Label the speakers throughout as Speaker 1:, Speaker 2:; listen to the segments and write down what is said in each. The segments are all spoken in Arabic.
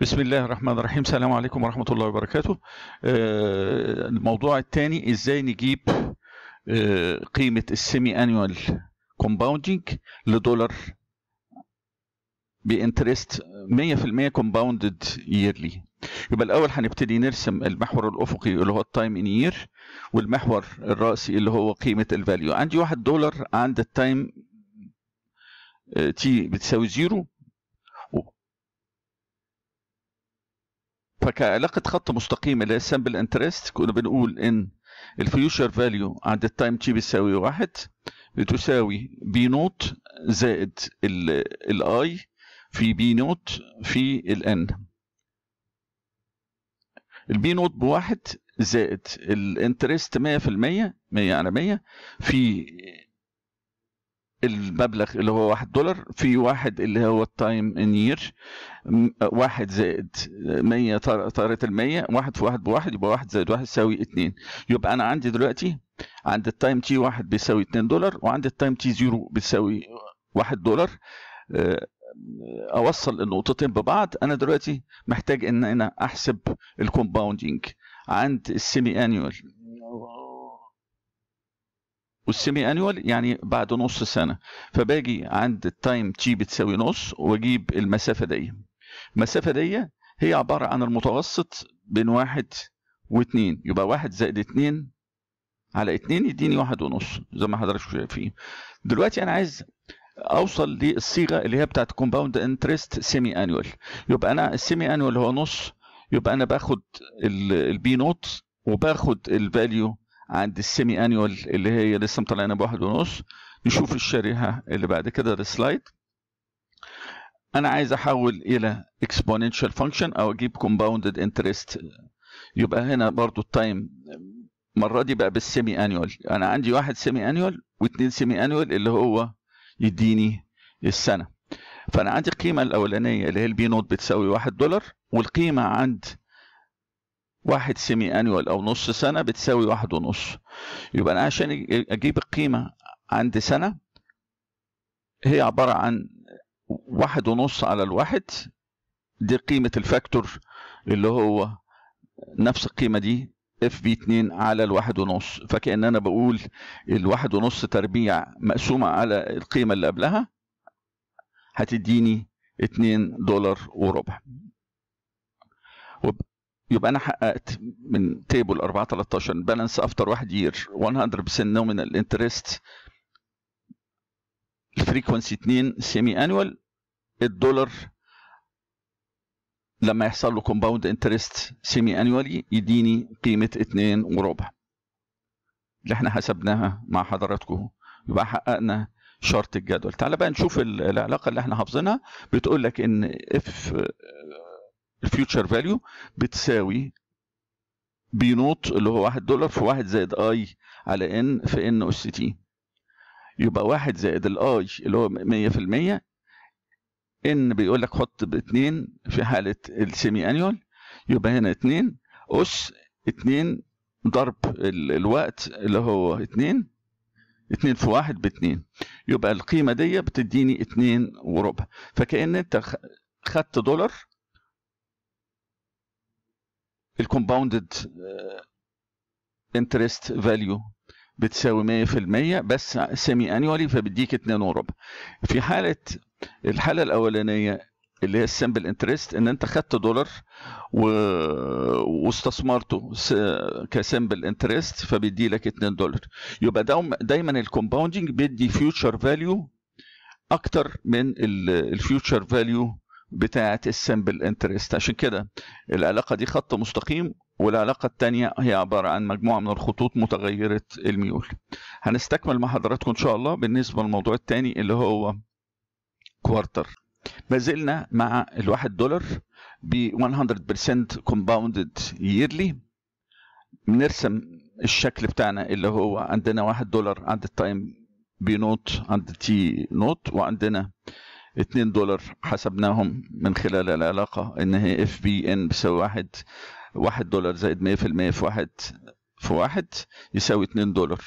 Speaker 1: بسم الله الرحمن الرحيم السلام عليكم ورحمة الله وبركاته الموضوع الثاني ازاي نجيب uh, قيمة السيمي انيوال كومباوندينج لدولار بانترست 100% كومباوندد ييرلي يبقى الاول هنبتدي نرسم المحور الافقي اللي هو التايم ان يير والمحور الراسي اللي هو قيمه الفاليو عندي 1 دولار عند التايم تي uh, بتساوي زيرو فكعلاقه خط مستقيم اللي هي السامبل انترست كنا بنقول ان الفيوشر فاليو عند التايم تي بيساوي واحد بتساوي بي نوت زائد الاي في بي نوت في الان البي نوت بواحد زائد الانترست 100% 100 على 100 في المبلغ اللي هو واحد دولار في واحد اللي هو التايم ان يير واحد زائد مية طارة المية واحد في واحد بواحد يبقى واحد زائد واحد يساوي اتنين يبقى أنا عندي دلوقتي عند التايم تي واحد بيساوي اتنين دولار وعند التايم تي زيرو بيساوي واحد دولار آه، اوصل النقطتين ببعض انا دلوقتي محتاج ان انا احسب الكومباوندينج عند السيمي انيوال والسيمي انيوال يعني بعد نص سنه فباجي عند التايم تي بتساوي نص واجيب المسافه دي المسافه دي هي عباره عن المتوسط بين واحد واثنين يبقى واحد زائد اتنين على اتنين يديني واحد ونص زي ما حضرتك شايفين دلوقتي انا عايز اوصل للصيغه اللي هي بتاعت كومباوند انترست سيمي انيوال يبقى انا السيمي انيوال هو نص يبقى انا باخد البي نوت وباخد الفاليو عند السيمي انيوال اللي هي لسه مطلعينها بواحد ونص نشوف الشريحة اللي بعد كده السلايد انا عايز احول الى exponential function او اجيب compounded interest يبقى هنا برضو التايم المره دي بقى بالسيمي انيوال انا عندي واحد سيمي انيوال واثنين سيمي انيوال اللي هو يديني السنه فانا عندي القيمه الاولانيه اللي هي البي نوت بتساوي 1 دولار والقيمه عند واحد سيمي انيوال او نص سنه بتساوي واحد ونص يبقى انا عشان اجيب القيمه عند سنه هي عباره عن واحد ونص على الواحد دي قيمه الفاكتور اللي هو نفس القيمه دي اف بي 2 على الواحد ونص فكأن انا بقول الواحد ونص تربيع مقسومه على القيمه اللي قبلها هتديني 2 دولار وربع يبقى انا حققت من تيبل 4 13 بالانس افتر 1 يير 100% نومينال انترست الفريكونسي 2 سيمي انوال الدولار لما يحصل له كومباوند انترست سيمي انوالي يديني قيمه 2 وربع اللي احنا حسبناها مع حضراتكم يبقى حققنا شرط الجدول تعال بقى نشوف العلاقه اللي احنا حافظينها بتقول لك ان اف الفيوتشر فاليو بتساوي نوت اللي هو 1 دولار في 1 زائد اي على ان في ان اس تي يبقى 1 زائد الاي اللي هو 100% ان بيقول لك حط ب 2 في حاله السيمي انيول يبقى هنا 2 اس 2 ضرب الوقت اللي هو 2 2 في 1 ب 2 يبقى القيمه دي بتديني 2 وربع فكان انت خدت دولار الكومباوندد انترست فاليو بتساوي 100% بس سيمي انيوالي فبيديك 2 وربع في حاله الحاله الاولانيه اللي هي السمبل انترست ان انت خدت دولار و... واستثمرته س... كسمبل انترست فبيدي لك 2 دولار يبقى دايما, دايما الكومباوندنج بيدي فيوتشر فاليو اكتر من الفيوتشر فاليو بتاعت السمبل انترست عشان كده العلاقه دي خط مستقيم والعلاقة الثانية هي عبارة عن مجموعة من الخطوط متغيرة الميول هنستكمل مع حضراتكم إن شاء الله بالنسبة للموضوع الثاني اللي هو كوارتر ما زلنا مع الواحد دولار ب 100% كومباوندد ييرلي بنرسم الشكل بتاعنا اللي هو عندنا واحد دولار عند التايم بي نوت عند تي نوت وعندنا 2 دولار حسبناهم من خلال العلاقة ان هي اف بي ان بيساوي واحد واحد دولار زائد مية في المية في واحد في واحد يساوي 2 دولار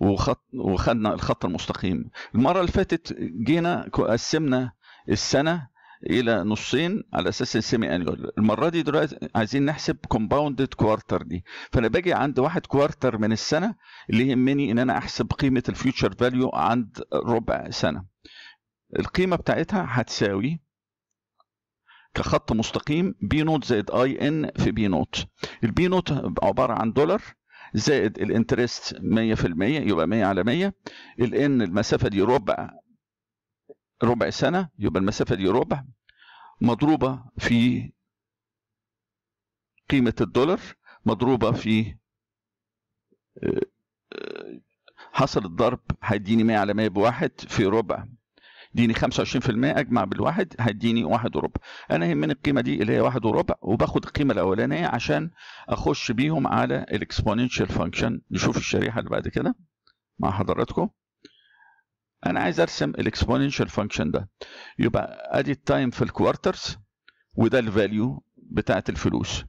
Speaker 1: وخط وخدنا الخط المستقيم المرة اللي فاتت جينا قسمنا السنة الى نصين على اساس السيمي انيوال المره دي دلوقتي عايزين نحسب كومباوندد كوارتر دي فانا باجي عند واحد كوارتر من السنه اللي يهمني ان انا احسب قيمه الفيوتشر فاليو عند ربع سنه القيمة بتاعتها هتساوي كخط مستقيم بي نوت زائد اي ان في بي نوت البي نوت عبارة عن دولار زائد الانترست 100% يبقى 100 على 100 الان المسافة دي ربع ربع سنة يبقى المسافة دي ربع مضروبة في قيمة الدولار مضروبة في آه، آه، حصل الضرب هيديني 100 على 100 بواحد في ربع اديني 25% اجمع بالواحد هيديني واحد وربع انا يهمني القيمه دي اللي هي واحد وربع وباخد القيمه الاولانيه عشان اخش بيهم على الاكسبوننشال فانكشن نشوف الشريحه اللي بعد كده مع حضراتكم انا عايز ارسم الاكسبوننشال فانكشن ده يبقى ادي التايم في الكوارترز وده الفاليو بتاعه الفلوس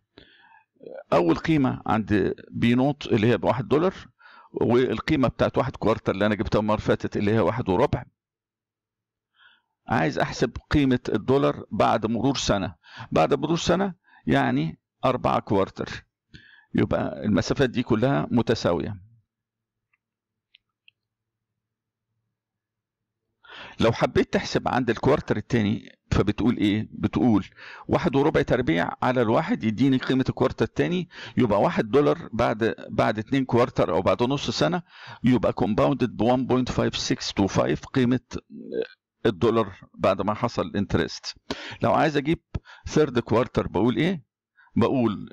Speaker 1: اول قيمه عند بينوت اللي هي ب 1 دولار والقيمه بتاعت واحد كوارتر اللي انا جبتها المره اللي فاتت اللي هي واحد وربع عايز احسب قيمه الدولار بعد مرور سنه بعد مرور سنه يعني اربعة كوارتر يبقى المسافات دي كلها متساويه لو حبيت تحسب عند الكوارتر الثاني فبتقول ايه بتقول واحد وربع تربيع على الواحد يديني قيمة الكوارتر الثاني يبقى واحد دولار بعد بعد اتنين كوارتر او بعد نص سنة يبقى كومباوندد ب 1.5625 قيمة الدولار بعد ما حصل انترست لو عايز اجيب ثيرد كوارتر بقول ايه بقول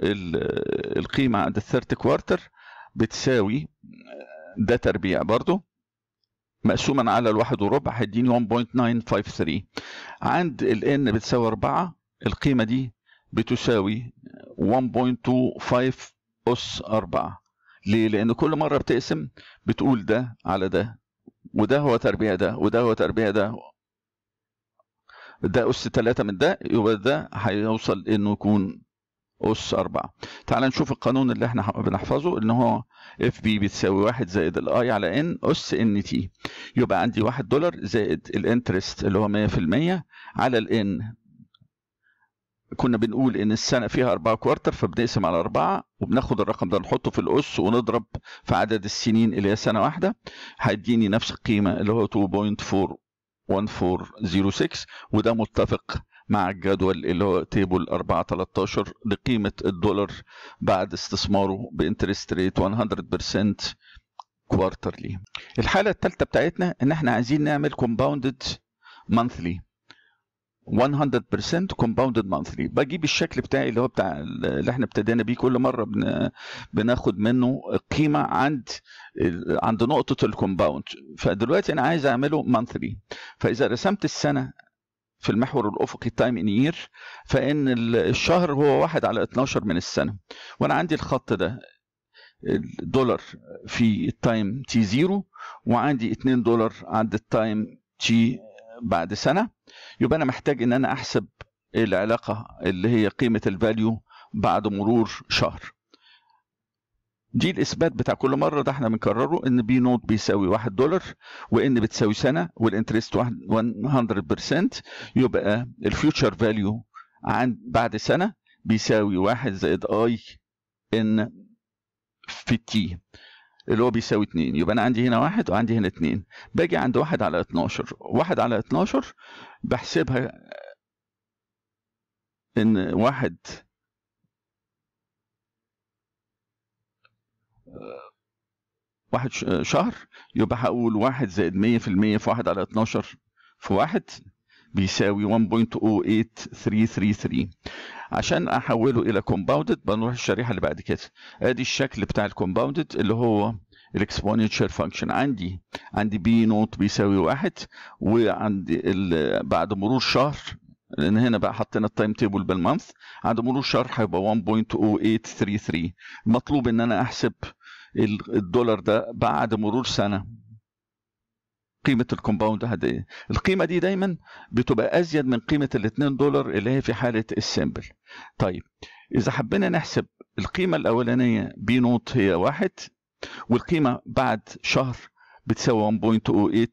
Speaker 1: القيمه عند الثيرد كوارتر بتساوي آه، ده تربيع برضو مقسوما على الواحد وربع هيديني 1.953 عند ال n بتساوي 4 القيمة دي بتساوي 1.25 أس 4 ليه؟ لأن كل مرة بتقسم بتقول ده على ده وده هو تربيع ده وده هو تربيع ده ده أس 3 من ده يبقى ده هيوصل إنه يكون أس 4 تعال نشوف القانون اللي احنا بنحفظه إن هو اف بي بتساوي 1 زائد الاي على ان أس ان تي يبقى عندي 1 دولار زائد الانترست اللي هو 100% على الان كنا بنقول ان السنه فيها 4 كوارتر فبنقسم على 4 وبناخد الرقم ده نحطه في الاس ونضرب في عدد السنين اللي هي سنه واحده هيديني نفس القيمه اللي هو 2.4 1406 وده متفق مع الجدول اللي هو تيبل 4 13 لقيمة الدولار بعد استثماره بانترست ريت 100% كوارترلي الحالة الثالثة بتاعتنا ان احنا عايزين نعمل كومباوندد مانثلي 100% كومباوندد مانثلي بجيب الشكل بتاعي اللي هو بتاع اللي احنا ابتدينا بيه كل مره بن... بناخد منه القيمه عند عند نقطه الكومباوند فدلوقتي انا عايز اعمله مانثلي فاذا رسمت السنه في المحور الافقي تايم ان يير فان الشهر هو واحد على 12 من السنه وانا عندي الخط ده الدولار في التايم تي زيرو وعندي 2 دولار عند التايم تي بعد سنه يبقى انا محتاج ان انا احسب العلاقه اللي هي قيمه الفاليو بعد مرور شهر دي الاثبات بتاع كل مره ده احنا بنكرره ان بي نوت بيساوي 1 دولار وان بتساوي سنه والانترست 100% يبقى الفيوتشر فاليو عند بعد سنه بيساوي 1 زائد اي ان في تي اللي هو بيساوي 2 يبقى انا عندي هنا 1 وعندي هنا 2 باجي عند 1 على 12 1 على 12 بحسبها ان واحد واحد شهر يبقى هقول واحد زائد مية في المية في واحد على اتناشر في واحد بيساوي 1.08333 عشان احوله الى كومباوندد بنروح الشريحه اللي بعد كده ادي الشكل بتاع الكومباوندد اللي هو الاكسبوننشال فانكشن عندي عندي بي نوت بيساوي واحد وعندي بعد مرور شهر لان هنا بقى حطينا التايم تيبل بالمانث عند مرور شهر هيبقى 1.0833 مطلوب ان انا احسب الدولار ده بعد مرور سنه قيمه الكومباوند هديه القيمه دي دايما بتبقى ازيد من قيمه ال2 دولار اللي هي في حاله السيمبل طيب اذا حبينا نحسب القيمه الاولانيه بي نوت هي واحد والقيمه بعد شهر بتساوي 1.08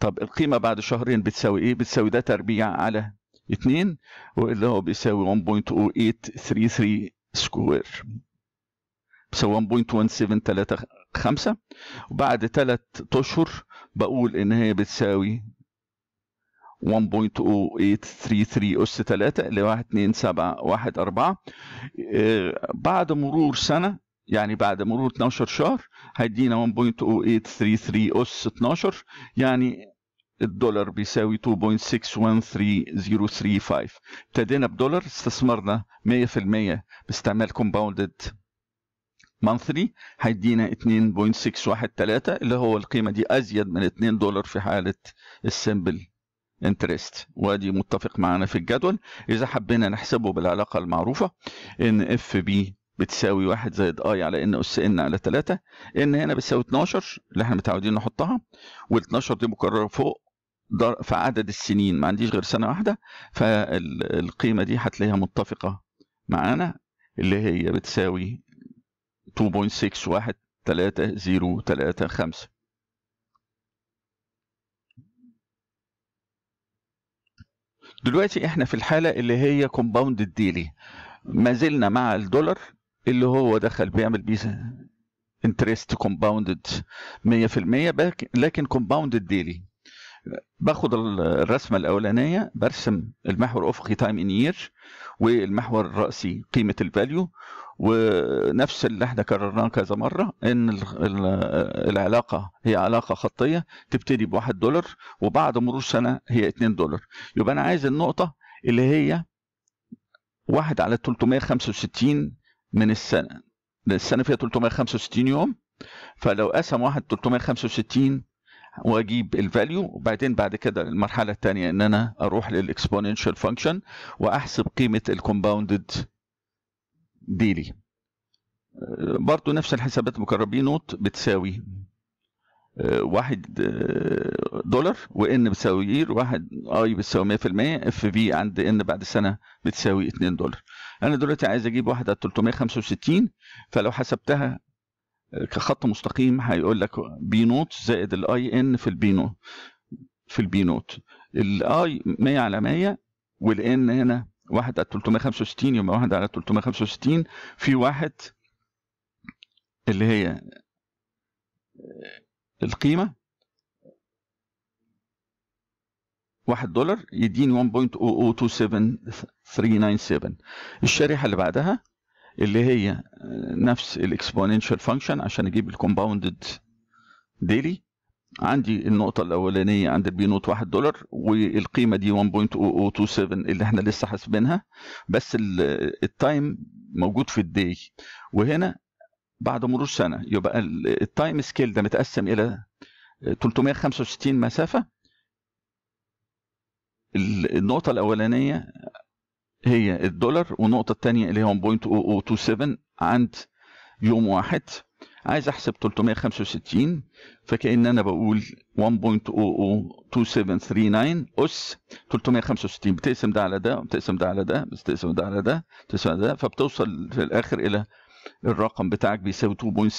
Speaker 1: طب القيمه بعد شهرين بتساوي ايه بتساوي ده تربيع على 2 واللي هو بيساوي 1.0833 سكوير 1.1735 وبعد ثلاث اشهر بقول ان هي بتساوي 1.0833 أس 3 اللي 1 1.2714 آه، بعد مرور سنة يعني بعد مرور 12 شهر هيدينا 1.0833 أس 12 يعني الدولار بيساوي 2.613035 ابتدينا بدولار استثمرنا 100% باستعمال كومباوندد مانثلي هيدينا 2.613 اللي هو القيمه دي ازيد من 2 دولار في حاله السمبل انترست وادي متفق معانا في الجدول اذا حبينا نحسبه بالعلاقه المعروفه ان اف بي بتساوي 1 زائد اي على ان اس ان على 3 ان هنا بتساوي 12 اللي احنا متعودين نحطها وال12 دي مكرره فوق في عدد السنين ما عنديش غير سنه واحده فالقيمه دي هتلاقيها متفقه معانا اللي هي بتساوي 2.6133035 دلوقتي احنا في الحالة اللي هي كومباوند الديلي ما زلنا مع الدولار اللي هو دخل بيعمل بيه انترست كومباوندد 100% لكن كومباوند ديلي باخد الرسمه الاولانيه برسم المحور الافقي تايم ان يير والمحور الراسي قيمه الفاليو ونفس اللي احنا كررناه كذا مره ان العلاقه هي علاقه خطيه تبتدي بواحد دولار وبعد مرور سنه هي 2 دولار يبقى انا عايز النقطه اللي هي واحد على 365 من السنه السنه فيها 365 يوم فلو قسم واحد 365 واجيب الفاليو وبعدين بعد كده المرحله الثانيه ان انا اروح للاكسبوننشال فانكشن واحسب قيمه الكومباوندد آه، ديلي برضو نفس الحسابات مكربين نوت بتساوي آه، واحد آه، دولار وان بتساوي واحد اي بتساوي 100% اف في عند ان بعد سنه بتساوي 2 دولار انا دلوقتي عايز اجيب واحده 365 فلو حسبتها كخط مستقيم هيقول لك بي نوت زائد الاي ان في البي نوت في البي نوت الاي 100 على 100 والان هنا 1 على 365 يبقى 1 على 365 في واحد اللي هي آه، القيمه 1 دولار يديني 1.0027397 الشريحه اللي بعدها اللي هي آه، نفس الاكسبوننشال فانكشن عشان اجيب الكومباوندد ديلي عندي النقطة الأولانية عند البي نوت 1 دولار والقيمة دي 1.0027 اللي احنا لسه حاسبينها بس التايم آه، موجود في الدي وهنا بعد مرور سنة يبقى التايم آه، سكيل ده متقسم إلى 365 مسافة النقطة الأولانية هي الدولار والنقطة الثانية اللي هي 1.0027 عند يوم واحد عايز احسب 365 فكأن انا بقول 1.002739 اس 365 بتقسم ده على ده بتقسم ده على ده بتقسم ده على ده بتقسم على ده فبتوصل في الاخر الى الرقم بتاعك بيساوي 2.714567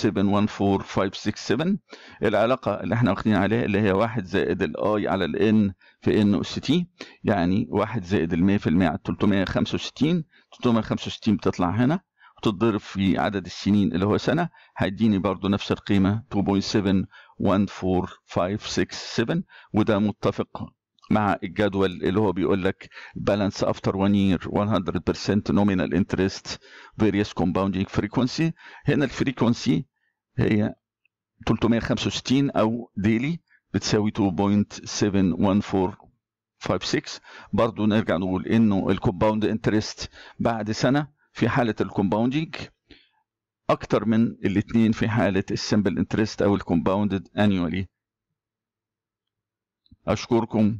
Speaker 1: العلاقة اللي احنا واخدين عليها اللي هي 1 زائد الاي على الان في ان اس تي يعني 1 زائد ال 100% على 365 365 يعني بتطلع هنا وتتضرب في عدد السنين اللي هو سنة هيديني برضو نفس القيمة 2.714567 وده متفق مع الجدول اللي هو بيقول لك بالانس افتر 1 يير 100% نومينال انترست فيريس كومباوندينج فريكونسي هنا الفريكونسي هي 365 او ديلي بتساوي 2.71456 برضه نرجع نقول انه الكومباوند انترست بعد سنه في حاله الكومباوندينج اكتر من الاثنين في حاله السمبل انترست او الكومباوندد انيوالي اشكركم